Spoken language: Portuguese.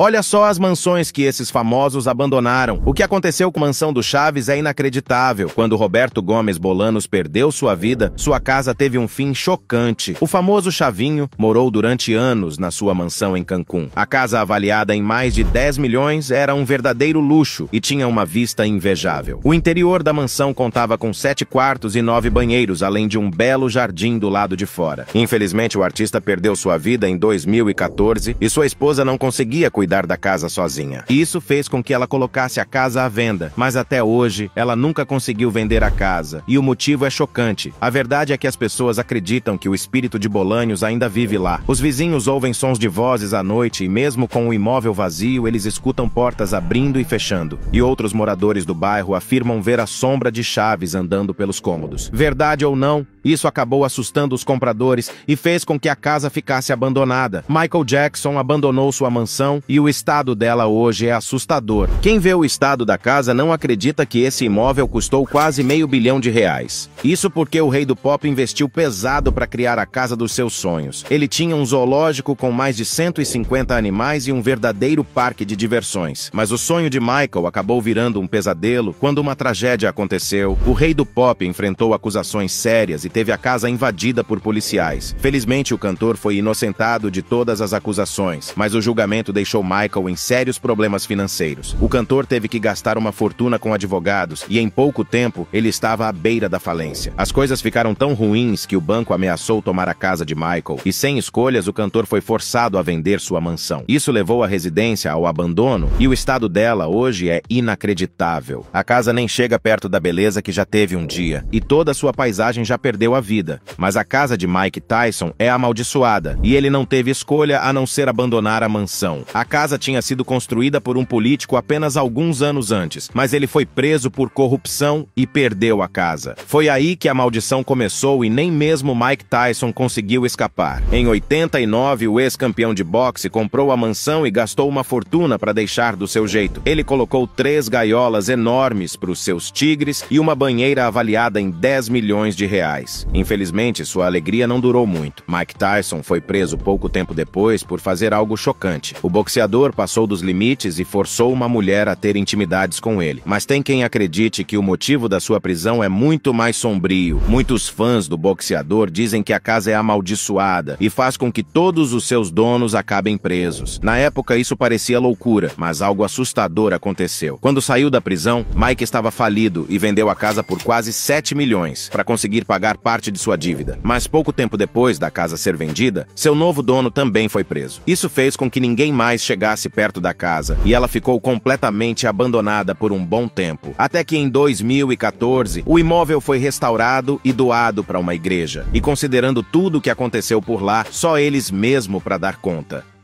Olha só as mansões que esses famosos abandonaram. O que aconteceu com a mansão do Chaves é inacreditável. Quando Roberto Gomes Bolanos perdeu sua vida, sua casa teve um fim chocante. O famoso Chavinho morou durante anos na sua mansão em Cancún. A casa avaliada em mais de 10 milhões era um verdadeiro luxo e tinha uma vista invejável. O interior da mansão contava com sete quartos e nove banheiros, além de um belo jardim do lado de fora. Infelizmente, o artista perdeu sua vida em 2014 e sua esposa não conseguia cuidar cuidar da casa sozinha. E isso fez com que ela colocasse a casa à venda, mas até hoje ela nunca conseguiu vender a casa. E o motivo é chocante. A verdade é que as pessoas acreditam que o espírito de Bolanhos ainda vive lá. Os vizinhos ouvem sons de vozes à noite e mesmo com o imóvel vazio, eles escutam portas abrindo e fechando. E outros moradores do bairro afirmam ver a sombra de Chaves andando pelos cômodos. Verdade ou não, isso acabou assustando os compradores e fez com que a casa ficasse abandonada. Michael Jackson abandonou sua mansão e o estado dela hoje é assustador. Quem vê o estado da casa não acredita que esse imóvel custou quase meio bilhão de reais. Isso porque o rei do pop investiu pesado para criar a casa dos seus sonhos. Ele tinha um zoológico com mais de 150 animais e um verdadeiro parque de diversões. Mas o sonho de Michael acabou virando um pesadelo quando uma tragédia aconteceu. O rei do pop enfrentou acusações sérias e teve a casa invadida por policiais. Felizmente, o cantor foi inocentado de todas as acusações, mas o julgamento deixou deixou Michael em sérios problemas financeiros. O cantor teve que gastar uma fortuna com advogados e, em pouco tempo, ele estava à beira da falência. As coisas ficaram tão ruins que o banco ameaçou tomar a casa de Michael e, sem escolhas, o cantor foi forçado a vender sua mansão. Isso levou a residência ao abandono e o estado dela hoje é inacreditável. A casa nem chega perto da beleza que já teve um dia e toda sua paisagem já perdeu a vida. Mas a casa de Mike Tyson é amaldiçoada e ele não teve escolha a não ser abandonar a mansão. A casa tinha sido construída por um político apenas alguns anos antes, mas ele foi preso por corrupção e perdeu a casa. Foi aí que a maldição começou e nem mesmo Mike Tyson conseguiu escapar. Em 89, o ex-campeão de boxe comprou a mansão e gastou uma fortuna para deixar do seu jeito. Ele colocou três gaiolas enormes para os seus tigres e uma banheira avaliada em 10 milhões de reais. Infelizmente, sua alegria não durou muito. Mike Tyson foi preso pouco tempo depois por fazer algo chocante. O boxeador boxeador passou dos limites e forçou uma mulher a ter intimidades com ele. Mas tem quem acredite que o motivo da sua prisão é muito mais sombrio. Muitos fãs do boxeador dizem que a casa é amaldiçoada e faz com que todos os seus donos acabem presos. Na época, isso parecia loucura, mas algo assustador aconteceu. Quando saiu da prisão, Mike estava falido e vendeu a casa por quase 7 milhões para conseguir pagar parte de sua dívida. Mas pouco tempo depois da casa ser vendida, seu novo dono também foi preso. Isso fez com que ninguém mais chegasse perto da casa, e ela ficou completamente abandonada por um bom tempo. Até que em 2014, o imóvel foi restaurado e doado para uma igreja. E considerando tudo o que aconteceu por lá, só eles mesmo para dar conta.